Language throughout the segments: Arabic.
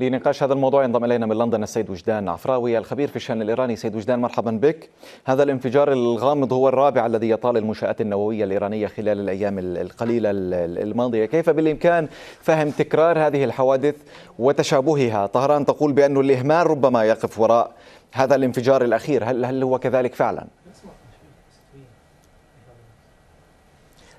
لنقاش هذا الموضوع ينضم الينا من لندن السيد وجدان عفراوي الخبير في الشان الايراني سيد وجدان مرحبا بك هذا الانفجار الغامض هو الرابع الذي يطال المنشات النوويه الايرانيه خلال الايام القليله الماضيه كيف بالامكان فهم تكرار هذه الحوادث وتشابهها طهران تقول بان الاهمال ربما يقف وراء هذا الانفجار الاخير هل هل هو كذلك فعلا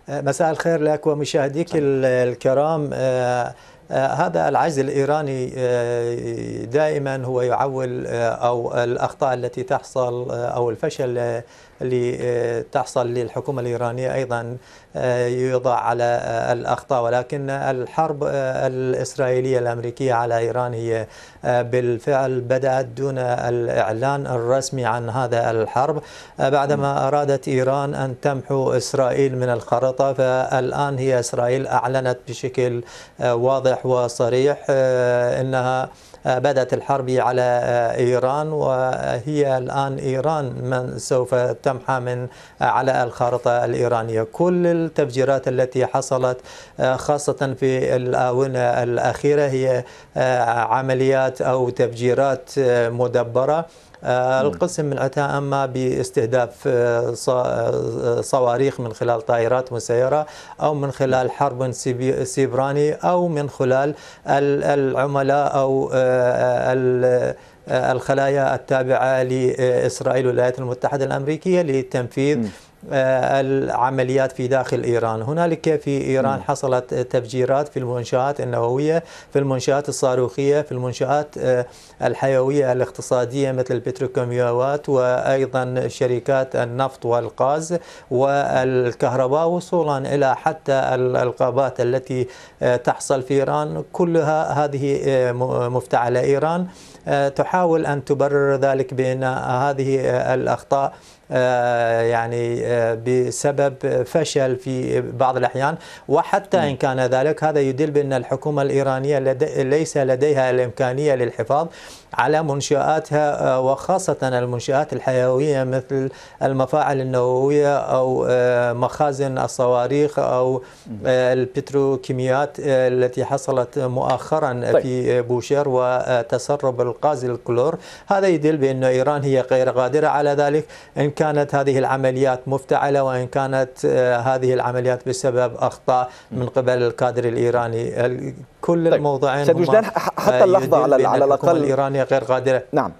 مساء الخير لك ومشاهديك الكرام آه، آه، هذا العجز الإيراني آه، دائما هو يعول آه، أو الأخطاء التي تحصل أو الفشل اللي تحصل للحكومة الإيرانية أيضا يوضع على الأخطاء ولكن الحرب الإسرائيلية الأمريكية على إيران هي بالفعل بدأت دون الإعلان الرسمي عن هذا الحرب بعدما أرادت إيران أن تمحو إسرائيل من الخريطة فالآن هي إسرائيل أعلنت بشكل واضح واضح وصريح آه، انها آه، بدأت الحرب على آه، إيران وهي الآن إيران من سوف تمحى من على الخارطة الإيرانية كل التفجيرات التي حصلت خاصة في الآونة الأخيرة هي عمليات أو تفجيرات مدبرة آه، القسم من أتى أما باستهداف آه، آه، صواريخ من خلال طائرات مسيرة أو من خلال حرب سيبراني أو من خلال العملاء أو الخلايا التابعة لإسرائيل والولايات المتحدة الأمريكية لتنفيذ آه، العمليات في داخل ايران، هنالك في ايران حصلت تفجيرات في المنشات النوويه، في المنشات الصاروخيه، في المنشات آه، الحيويه الاقتصاديه مثل البتروكيماويات وايضا شركات النفط والغاز والكهرباء وصولا الى حتى الغابات التي آه، تحصل في ايران، كلها هذه مفتعله ايران تحاول ان تبرر ذلك بان هذه الاخطاء آه، يعني آه، بسبب فشل في بعض الأحيان وحتى إن كان ذلك هذا يدل بأن الحكومة الإيرانية لدي ليس لديها الإمكانية للحفاظ على منشآتها آه، وخاصة المنشآت الحيوية مثل المفاعل النووية أو مخازن الصواريخ أو البتروكيميات التي حصلت مؤخرا طيب. في بوشير وتسرب الغاز الكلور هذا يدل بأن إيران هي غير قادرة على ذلك إن كانت هذه العمليات مفتعلة وإن كانت آه، هذه العمليات بسبب أخطاء من قبل الكادر الإيراني كل طيب. الموضوعين حتى آه، اللحظة على الأقل الإيرانية غير قادرة نعم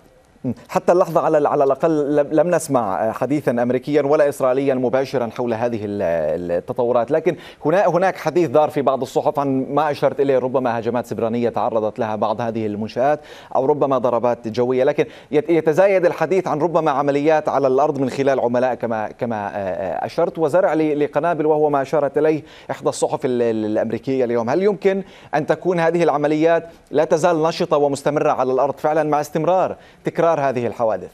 حتى اللحظة على على الأقل لم نسمع آه، حديثا أمريكيا ولا إسرائيليا مباشرا حول هذه التطورات لكن هنا هناك حديث دار في بعض الصحف عن ما أشرت إليه ربما هجمات سبرانية تعرضت لها بعض هذه المنشآت أو ربما ضربات جوية لكن يتزايد الحديث عن ربما عمليات على الأرض من خلال عملاء كما كما آه، آه، أشرت وزرع لقنابل وهو ما أشارت إليه إحدى الصحف الأمريكية اليوم هل يمكن أن تكون هذه العمليات لا تزال نشطة ومستمرة على الأرض فعلا مع استمرار تكرار تكرار هذه الحوادث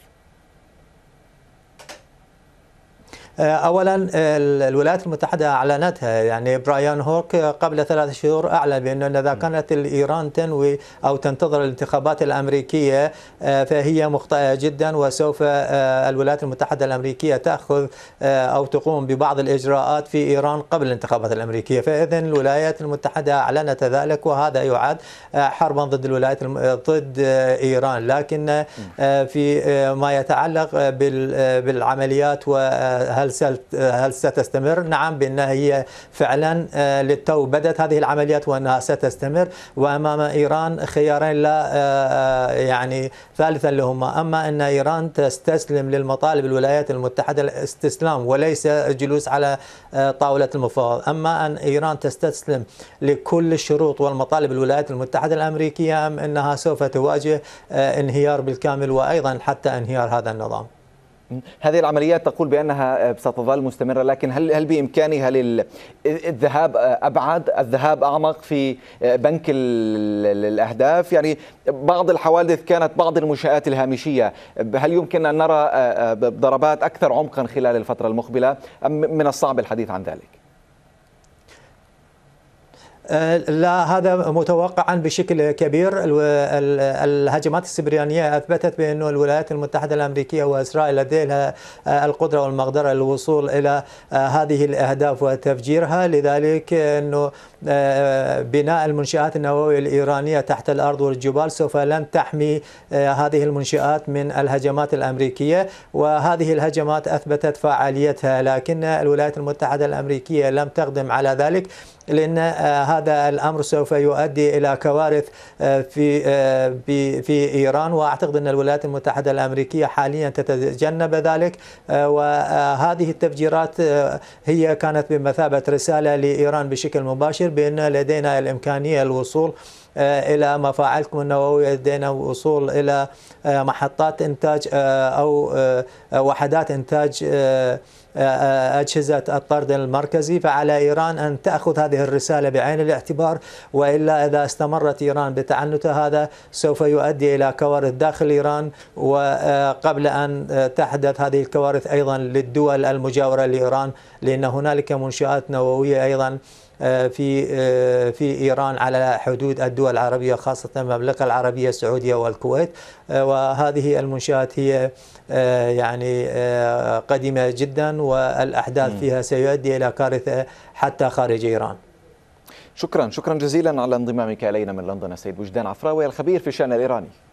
آه، اولا آه، الولايات المتحده اعلنتها يعني برايان هوك آه، قبل ثلاث شهور اعلن بانه اذا كانت ايران تنوي او تنتظر الانتخابات الامريكيه فهي مخطئه جدا وسوف الولايات المتحده الامريكيه تاخذ او تقوم ببعض الاجراءات في ايران قبل الانتخابات الامريكيه فاذا الولايات المتحده اعلنت ذلك وهذا يعد حربا ضد الولايات ضد ايران لكن في ما يتعلق بالعمليات وهل هل هل ستستمر؟ نعم بان هي فعلا آه، للتو بدات هذه العمليات وانها ستستمر وامام ايران خيارين لا آه، آه، يعني ثالثا لهما اما ان ايران تستسلم للمطالب الولايات المتحده الاستسلام وليس الجلوس على طاوله المفاوض، اما ان ايران تستسلم لكل الشروط والمطالب الولايات المتحده الامريكيه ام انها سوف تواجه انهيار بالكامل وايضا حتى انهيار هذا النظام. هذه العمليات تقول بانها ستظل مستمره لكن هل هل بامكانها للذهاب ابعد الذهاب اعمق في بنك الاهداف يعني بعض الحوادث كانت بعض المنشات الهامشيه هل يمكن ان نرى آه، آه، ضربات اكثر عمقا خلال الفتره المقبله ام من الصعب الحديث عن ذلك آه، لا هذا متوقعا بشكل كبير الهجمات السبريانية أثبتت بأن الولايات المتحدة الأمريكية وإسرائيل لديها آه، القدرة والمقدرة للوصول إلى آه، هذه الأهداف وتفجيرها لذلك أنه بناء المنشآت النووية الإيرانية تحت الأرض والجبال سوف لن تحمي هذه المنشآت من الهجمات الأمريكية وهذه الهجمات أثبتت فعاليتها لكن الولايات المتحدة الأمريكية لم تقدم على ذلك لأن هذا هذا الامر سوف يؤدي الى كوارث آه، في آه، في في ايران واعتقد ان الولايات المتحده الامريكيه حاليا تتجنب ذلك آه، وهذه التفجيرات هي كانت بمثابه رساله لايران بشكل مباشر بان لدينا الامكانيه الوصول آه، إلى مفاعلكم النووية لدينا وصول إلى آه، محطات إنتاج آه، أو وحدات إنتاج أجهزة الطرد المركزي فعلى إيران أن تأخذ هذه الرسالة بعين الاعتبار وإلا إذا استمرت إيران بتعنتها هذا سوف يؤدي إلى كوارث داخل إيران وقبل أن تحدث هذه الكوارث أيضا للدول المجاورة لإيران لأن هنالك منشآت نووية أيضا آه، في آه، في ايران على حدود الدول العربيه خاصه المملكه العربيه السعوديه والكويت آه، وهذه المنشات هي يعني قديمه جدا والاحداث فيها سيؤدي الى كارثه حتى خارج ايران. شكرا شكرا جزيلا على انضمامك الينا من لندن السيد وجدان عفراوي الخبير في الشان الايراني.